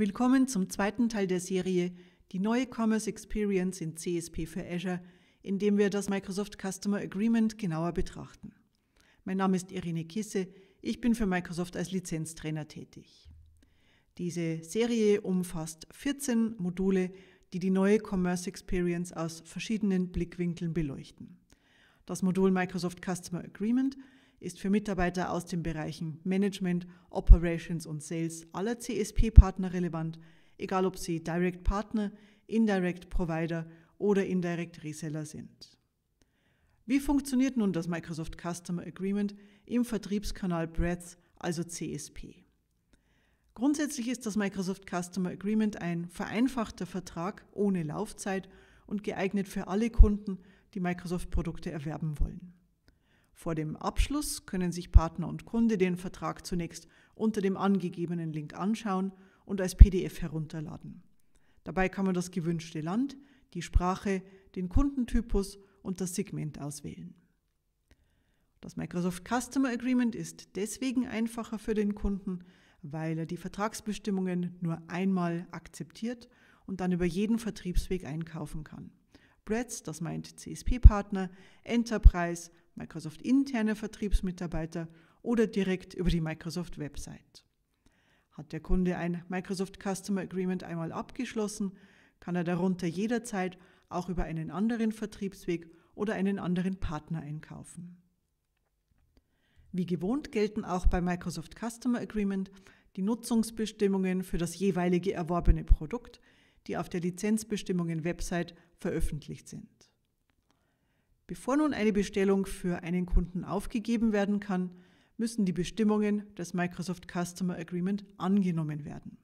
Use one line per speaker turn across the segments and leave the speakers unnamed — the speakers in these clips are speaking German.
Willkommen zum zweiten Teil der Serie Die neue Commerce Experience in CSP für Azure, in dem wir das Microsoft Customer Agreement genauer betrachten. Mein Name ist Irene Kisse, ich bin für Microsoft als Lizenztrainer tätig. Diese Serie umfasst 14 Module, die die neue Commerce Experience aus verschiedenen Blickwinkeln beleuchten. Das Modul Microsoft Customer Agreement – ist für Mitarbeiter aus den Bereichen Management, Operations und Sales aller CSP-Partner relevant, egal ob sie Direct Partner, Indirect Provider oder Indirect Reseller sind. Wie funktioniert nun das Microsoft Customer Agreement im Vertriebskanal Breadth, also CSP? Grundsätzlich ist das Microsoft Customer Agreement ein vereinfachter Vertrag ohne Laufzeit und geeignet für alle Kunden, die Microsoft-Produkte erwerben wollen. Vor dem Abschluss können sich Partner und Kunde den Vertrag zunächst unter dem angegebenen Link anschauen und als PDF herunterladen. Dabei kann man das gewünschte Land, die Sprache, den Kundentypus und das Segment auswählen. Das Microsoft Customer Agreement ist deswegen einfacher für den Kunden, weil er die Vertragsbestimmungen nur einmal akzeptiert und dann über jeden Vertriebsweg einkaufen kann. Breads, das meint CSP-Partner, Enterprise, Microsoft interne Vertriebsmitarbeiter oder direkt über die Microsoft Website. Hat der Kunde ein Microsoft Customer Agreement einmal abgeschlossen, kann er darunter jederzeit auch über einen anderen Vertriebsweg oder einen anderen Partner einkaufen. Wie gewohnt gelten auch bei Microsoft Customer Agreement die Nutzungsbestimmungen für das jeweilige erworbene Produkt, die auf der Lizenzbestimmungen Website veröffentlicht sind. Bevor nun eine Bestellung für einen Kunden aufgegeben werden kann, müssen die Bestimmungen des Microsoft Customer Agreement angenommen werden.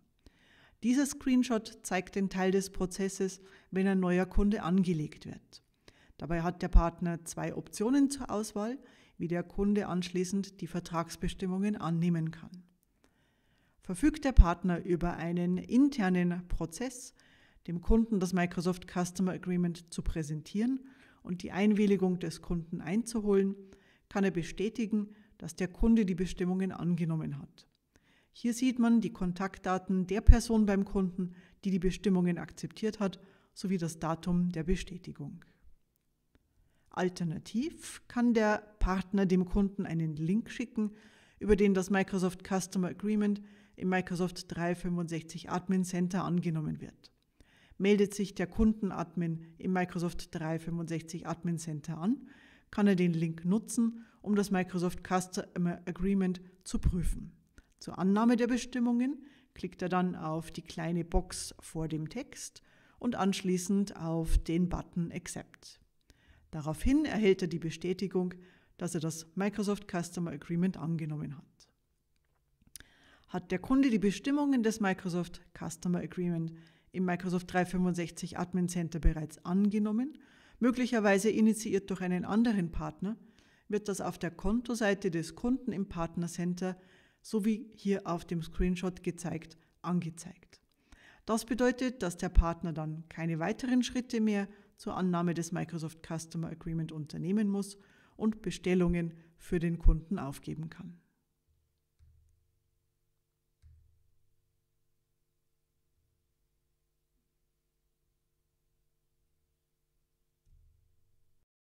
Dieser Screenshot zeigt den Teil des Prozesses, wenn ein neuer Kunde angelegt wird. Dabei hat der Partner zwei Optionen zur Auswahl, wie der Kunde anschließend die Vertragsbestimmungen annehmen kann. Verfügt der Partner über einen internen Prozess, dem Kunden das Microsoft Customer Agreement zu präsentieren, und die Einwilligung des Kunden einzuholen, kann er bestätigen, dass der Kunde die Bestimmungen angenommen hat. Hier sieht man die Kontaktdaten der Person beim Kunden, die die Bestimmungen akzeptiert hat, sowie das Datum der Bestätigung. Alternativ kann der Partner dem Kunden einen Link schicken, über den das Microsoft Customer Agreement im Microsoft 365 Admin Center angenommen wird meldet sich der Kundenadmin im Microsoft 365 Admin Center an, kann er den Link nutzen, um das Microsoft Customer Agreement zu prüfen. Zur Annahme der Bestimmungen klickt er dann auf die kleine Box vor dem Text und anschließend auf den Button Accept. Daraufhin erhält er die Bestätigung, dass er das Microsoft Customer Agreement angenommen hat. Hat der Kunde die Bestimmungen des Microsoft Customer Agreement im Microsoft 365 Admin Center bereits angenommen, möglicherweise initiiert durch einen anderen Partner, wird das auf der Kontoseite des Kunden im Partner Center sowie hier auf dem Screenshot gezeigt angezeigt. Das bedeutet, dass der Partner dann keine weiteren Schritte mehr zur Annahme des Microsoft Customer Agreement unternehmen muss und Bestellungen für den Kunden aufgeben kann.